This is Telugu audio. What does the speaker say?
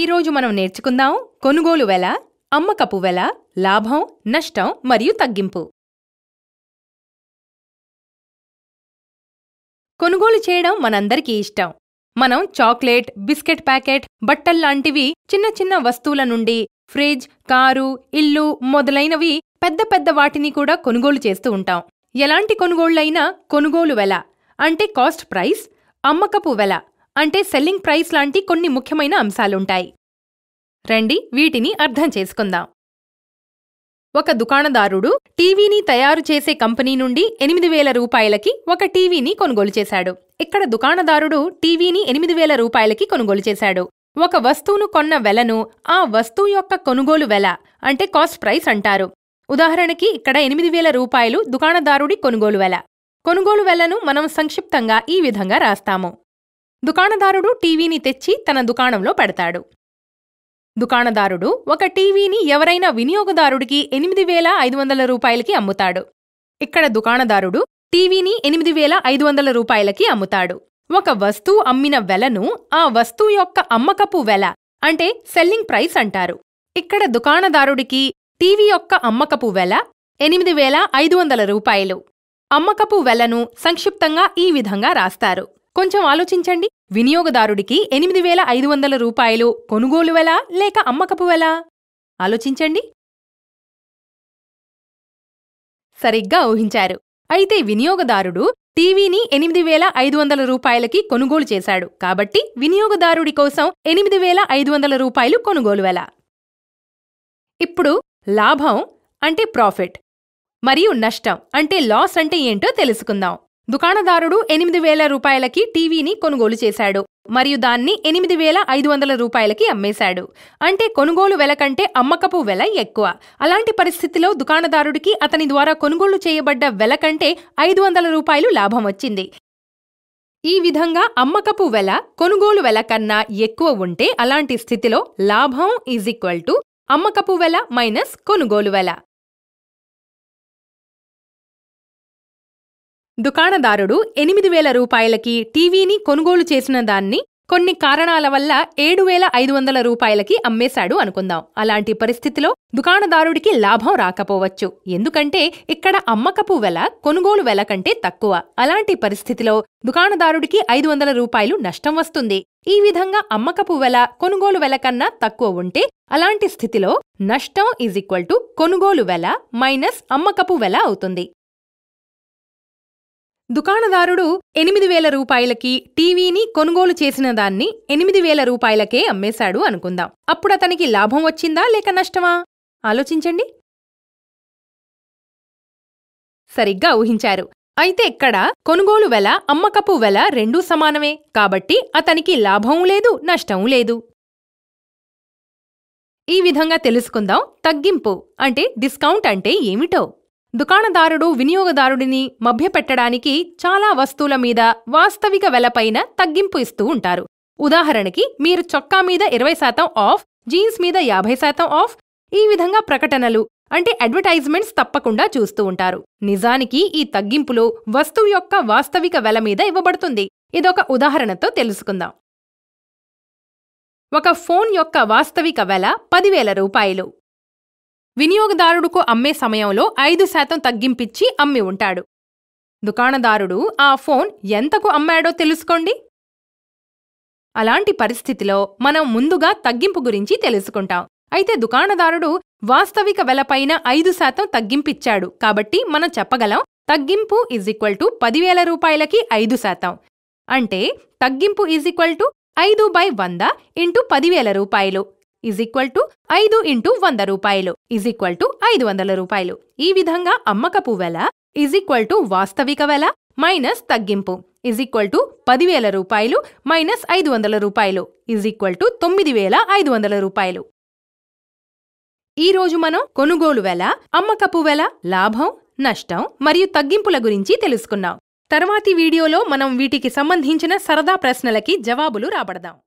ఈరోజు మనం నేర్చుకుందాం కొనుగోలు వెల అమ్మకపు వెల లాభం నష్టం మరియు తగ్గింపు కొనుగోలు చేయడం మనందరికీ ఇష్టం మనం చాక్లెట్ బిస్కెట్ ప్యాకెట్ బట్టల్లాంటివి చిన్న చిన్న వస్తువుల నుండి ఫ్రిడ్జ్ కారు ఇల్లు మొదలైనవి పెద్ద పెద్ద వాటిని కూడా కొనుగోలు చేస్తూ ఉంటాం ఎలాంటి కొనుగోళ్లైనా కొనుగోలు వెల అంటే కాస్ట్ ప్రైస్ అమ్మకపు వెల అంటే సెల్లింగ్ ప్రైస్ లాంటి కొన్ని ముఖ్యమైన అంశాలుంటాయి రండి వీటిని అర్థం చేసుకుందాం ఒక దుకాణదారుడు టీవీని తయారు చేసే కంపెనీ నుండి ఎనిమిది వేల రూపాయలకి ఒక టీవీని కొనుగోలు చేశాడు ఇక్కడ దుకాణదారుడు టీవీని ఎనిమిది వేల రూపాయలకి కొనుగోలు చేశాడు ఒక వస్తువును కొన్న వెలను ఆ వస్తువు యొక్క కొనుగోలు వెల అంటే కాస్ట్ ప్రైస్ అంటారు ఉదాహరణకి ఇక్కడ ఎనిమిది వేల రూపాయలు దుకాణదారుడి కొనుగోలు వెల కొనుగోలు వెలను మనం సంక్షిప్తంగా ఈ విధంగా రాస్తాము దుకాణదారుడు టీవీని తెచ్చి తన దుకాణంలో పెడతాడు దుకాణదారుడు ఒక టీవీని ఎవరైనా వినియోగదారుడికి ఎనిమిది వేల ఐదు వందల రూపాయలకి అమ్ముతాడు ఇక్కడ దుకాణదారుడు టీవీని ఎనిమిది వేల ఐదు వందల రూపాయలకి అమ్ముతాడు ఒక వస్తువు అమ్మిన వెలను ఆ వస్తువు యొక్క అమ్మకపు వెల అంటే సెల్లింగ్ ప్రైస్ అంటారు ఇక్కడ దుకాణదారుడికి టీవీ యొక్క అమ్మకపు వెల ఎనిమిది వేల ఐదు వందల రూపాయలు అమ్మకపు వెలను సంక్షిప్తంగా ఈ విధంగా రాస్తారు కొంచెం ఆలోచించండి వినియోగదారుడికి ఎనిమిది వేల ఐదు వందల రూపాయలు కొనుగోలు వెల లేక అమ్మకపు వెల ఆలోచించండి సరిగ్గా ఊహించారు అయితే వినియోగదారుడు టీవీని ఎనిమిది వేల ఐదు వందల రూపాయలకి కొనుగోలు చేశాడు కాబట్టి వినియోగదారుడి కోసం ఎనిమిది వేల ఐదు వందల రూపాయలు కొనుగోలు వెల ఇప్పుడు లాభం అంటే ప్రాఫిట్ మరియు నష్టం అంటే లాస్ అంటే ఏంటో తెలుసుకుందాం దుకాణదారుడు ఎనిమిది వేల రూపాయలకి టీవీని కొనుగోలు చేశాడు మరియు దాన్ని ఎనిమిది వేల ఐదు వందల రూపాయలకి అమ్మేశాడు అంటే కొనుగోలు వెల కంటే అమ్మకపు వెల ఎక్కువ అలాంటి పరిస్థితిలో దుకాణదారుడికి అతని ద్వారా కొనుగోలు చేయబడ్డ వెల కంటే ఐదు వందల రూపాయలు లాభం వచ్చింది ఈ విధంగా అమ్మకపు వెల కొనుగోలు వెల కన్నా ఎక్కువ ఉంటే అలాంటి స్థితిలో లాభం ఈజ్ ఈక్వల్ టు అమ్మకపు వెల మైనస్ కొనుగోలు వెల దుకాణదారుడు ఎనిమిది వేల రూపాయలకి టీవీని కొనుగోలు చేసిన దాన్ని కొన్ని కారణాల వల్ల ఏడు వేల ఐదు వందల రూపాయలకి అమ్మేశాడు అనుకుందాం అలాంటి పరిస్థితిలో దుకాణదారుడికి లాభం రాకపోవచ్చు ఎందుకంటే ఇక్కడ అమ్మకపు వెల కొనుగోలు వెల కంటే తక్కువ అలాంటి పరిస్థితిలో దుకాణదారుడికి ఐదు వందల రూపాయలు నష్టం వస్తుంది ఈ విధంగా అమ్మకపు వెల కొనుగోలు వెల కన్నా తక్కువ ఉంటే అలాంటి స్థితిలో నష్టం ఈజ్ ఈక్వల్ టు కొనుగోలు వెల మైనస్ అమ్మకపు వెల అవుతుంది దుకాణదారుడు ఎనిమిది వేల రూపాయలకి టీవీని కొనుగోలు చేసిన దాన్ని ఎనిమిది వేల రూపాయలకే అమ్మేశాడు అనుకుందాం అప్పుడు అతనికి లాభం వచ్చిందా లేక నష్టమా ఆలోచించండి సరిగ్గా ఊహించారు అయితే ఇక్కడ కొనుగోలు వెల అమ్మకపు వెల రెండూ సమానమే కాబట్టి అతనికి లాభం లేదు నష్టం లేదు ఈ విధంగా తెలుసుకుందాం తగ్గింపు అంటే డిస్కౌంట్ అంటే ఏమిటో దుకాణదారుడు వినియోగదారుడిని మభ్యపెట్టడానికి చాలా వస్తువుల మీద వాస్తవిక వెలపైన తగ్గింపు ఇస్తూ ఉంటారు ఉదాహరణకి మీరు చొక్కా మీద ఇరవై శాతం ఆఫ్ జీన్స్ మీద యాభై శాతం ఆఫ్ ఈ విధంగా ప్రకటనలు అంటే అడ్వర్టైజ్మెంట్స్ తప్పకుండా చూస్తూ ఉంటారు నిజానికి ఈ తగ్గింపులో వస్తువు యొక్క వాస్తవిక వెల మీద ఇవ్వబడుతుంది ఇదొక ఉదాహరణతో తెలుసుకుందాం ఒక ఫోన్ యొక్క వాస్తవిక వెల పదివేల రూపాయలు వినియోగదారుడుకు అమ్మే సమయంలో ఐదు శాతం తగ్గింపిచ్చి అమ్మి ఉంటాడు దుకాణదారుడు ఆ ఫోన్ ఎంతకు అమ్మాడో తెలుసుకోండి అలాంటి పరిస్థితిలో మనం ముందుగా తగ్గింపు గురించి తెలుసుకుంటాం అయితే దుకాణదారుడు వాస్తవిక వెలపైన ఐదు శాతం తగ్గింపిచ్చాడు కాబట్టి మనం చెప్పగలం తగ్గింపు ఈజ్ ఈక్వల్ టు పదివేల రూపాయలకి ఐదు శాతం అంటే తగ్గింపు ఈజ్ ఈక్వల్ టు ఐదు బై వంద ఇంటూ పదివేల రూపాయలు ఈజ్ ఈక్వల్ టు ఐదు ఇంటూ వంద రూపాయలు ఇజ్ ఈక్వల్ టు ఐదు వందల రూపాయలు ఈ విధంగా అమ్మకపు వెల ఇజ్ ఈక్వల్ టు వాస్తవిక వెల మైనస్ తగ్గింపు ఇజ్ ఈక్వల్ టు పదివేల రూపాయలు మైనస్ ఐదు వందల రూపాయలు ఇజ్ ఈక్వల్ టు తొమ్మిది వేల ఐదు వందల రూపాయలు ఈ రోజు మనం కొనుగోలు వెల అమ్మకపు వెల లాభం నష్టం మరియు తగ్గింపుల గురించి తెలుసుకున్నాం తర్వాతి వీడియోలో మనం వీటికి సంబంధించిన సరదా ప్రశ్నలకి జవాబులు రాబడదాం